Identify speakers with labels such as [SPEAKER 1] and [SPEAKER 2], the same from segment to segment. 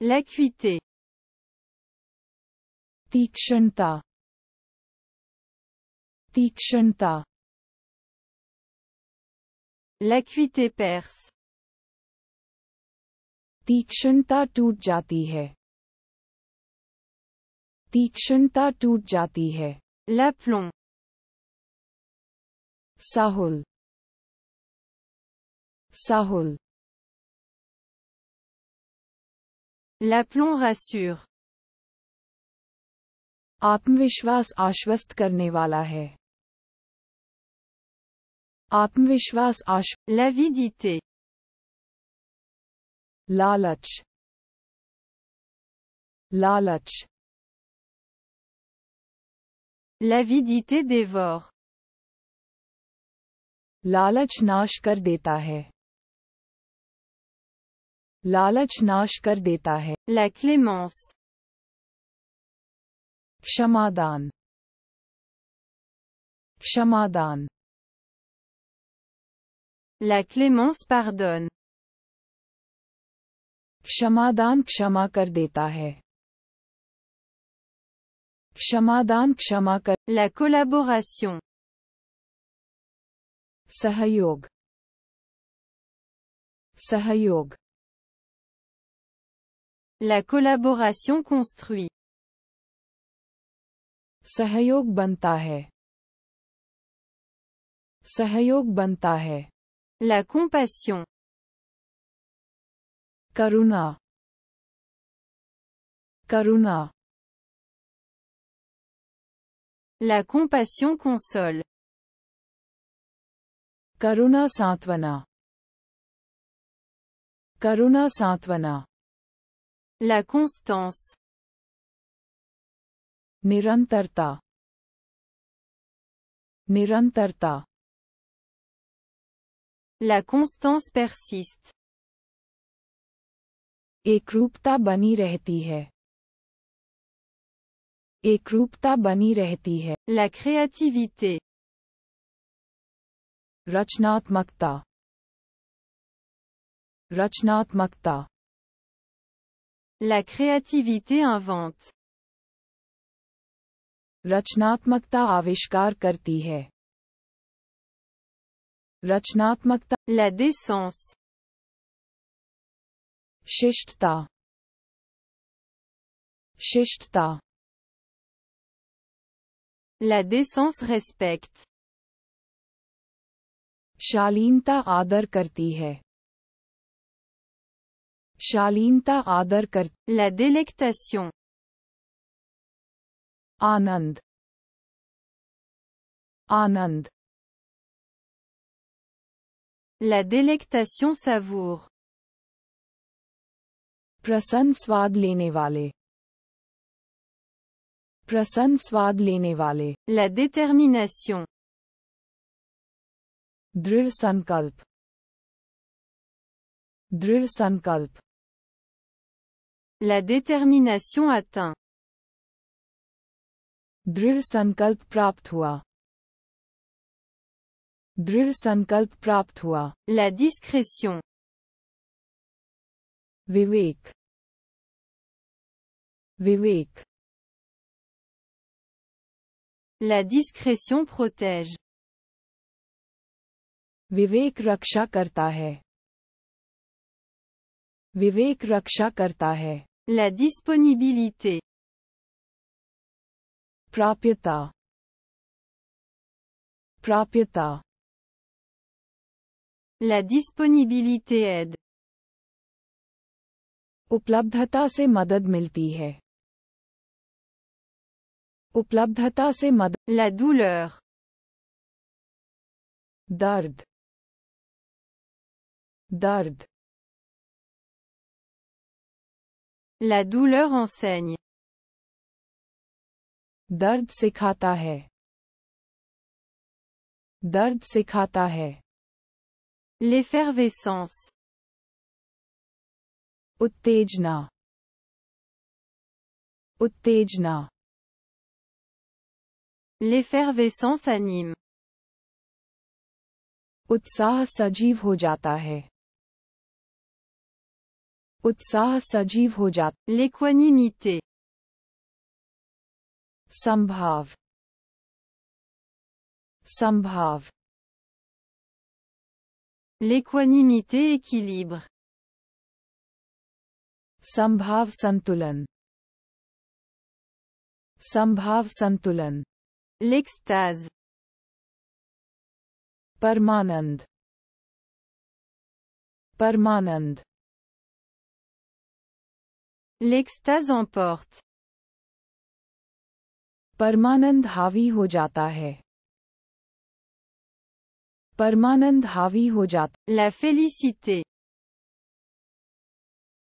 [SPEAKER 1] L'acuité. Tikshanta. Tikshanta. L'acuité perse. Tikshanta टूट jati hai. Tikshanta टूट jati hai. L'aplomb. Sahul. Sahul. L'aplomb rassure. आत्मविश्वास आश्वस्त करने वाला है आत्मविश्वास आश l'avidité लालच लालच l'avidité देवर लालच नाश कर देता है लालच नाश कर देता है La क्षमादान क्षमादान La clémence क्षमादान क्षमा कर देता है क्षमादान क्षमा कर La सहयोग सहयोग La collaboration construit. Sahayog bantahe. Sahayog bantahe. La compassion. Karuna. Karuna. La compassion console. Karuna Santvana. Karuna Santvana. La constance. Nirantarta. Nirantarta. La constance persiste. Ekrupta bani rehti hai. Ekrupta bani rehti hai. La créativité. Rachnat makta. Rachnat makta. La créativité invente. Rachnatmakta avishkar kartihe. hai. La décence. Shishtta. Shishtta. La décence respecte. Shalinta adar karti la délectation. Anand. Anand. La délectation savoure. Prasan Swad wale. Prasan Swad La détermination. Dril Sankalp. Dril Sankalp. La détermination atteint. Drill sankalp hua. Drill sankalp hua. La discrétion. Vivek. Vivek. La discrétion protège. Vivek Rakshakartahe. hai. Vivek Rakshakartahe. hai. La disponibilité. propriété propriété La disponibilité aide. Uplabdhata se madad milti hai. Uplabdhata se madad. La douleur. Dard. Dard. La douleur enseigne. Dard sikhata hai. Dard L'effervescence. Uttejna. Uttejna. L'effervescence anime. Utsaha sajiv उत्साह सजीव हो जाता मीते संभाव संभाव l'équanimité équilibre संभाव संतुलन संभाव संतुलन l'extase परमानंद परमानंद L'extase emporte. परमानंद हावी हो जाता है परमानंद हावी हो जाता La félicité.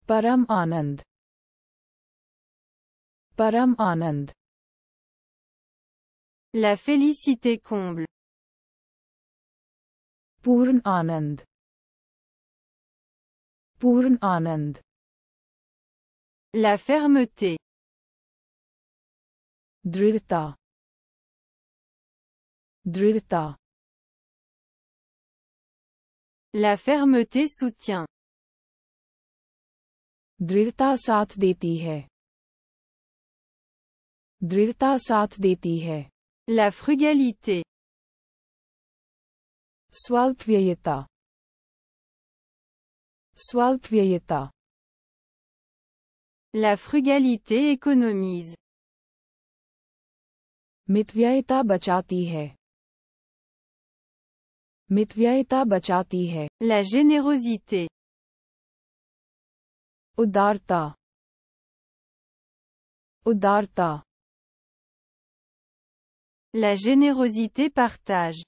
[SPEAKER 1] परम आनंद परम आनंद La félicité comble. पूर्ण आनंद पूर्ण आनंद La fermeté. Drirta. Drirta. La fermeté soutient. Drirta saath deti hai. Drirta saath deti hai. La frugalité. swalt Vieta. La frugalité économise. Mitvyayata bachati hai. bachatihe La générosité. Udarta. Udarta. La générosité partage.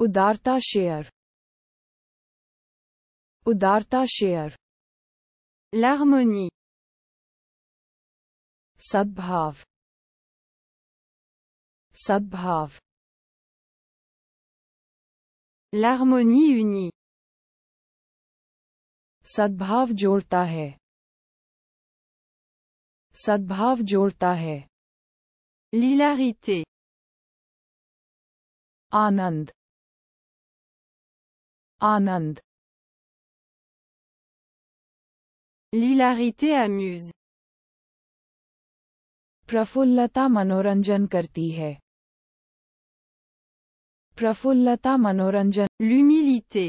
[SPEAKER 1] Udarta share. Udarta share. L'harmonie. sadbhav sadbhav L'harmonie unie. sadbhav jolta hai sadbhav jolta hai L'hilarité. Anand. Anand. L'hilarité amuse. प्रफुल्लता मनोरंजन करती है प्रफुल्लता मनोरंजन L'humilité.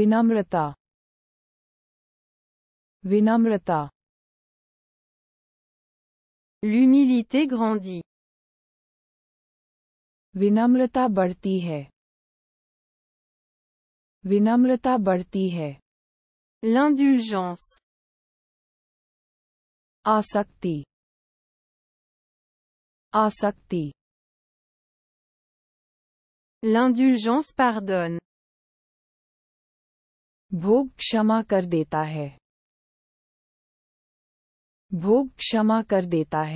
[SPEAKER 1] विनम्रता विनम्रता L'humilité grandit. विनम्रता बढ़ती है विनम्रता बढ़ती है L'indulgence. Asakti. Asakti. L'indulgence pardonne. bhog kshama kar deta hai bhog kshama kar deta है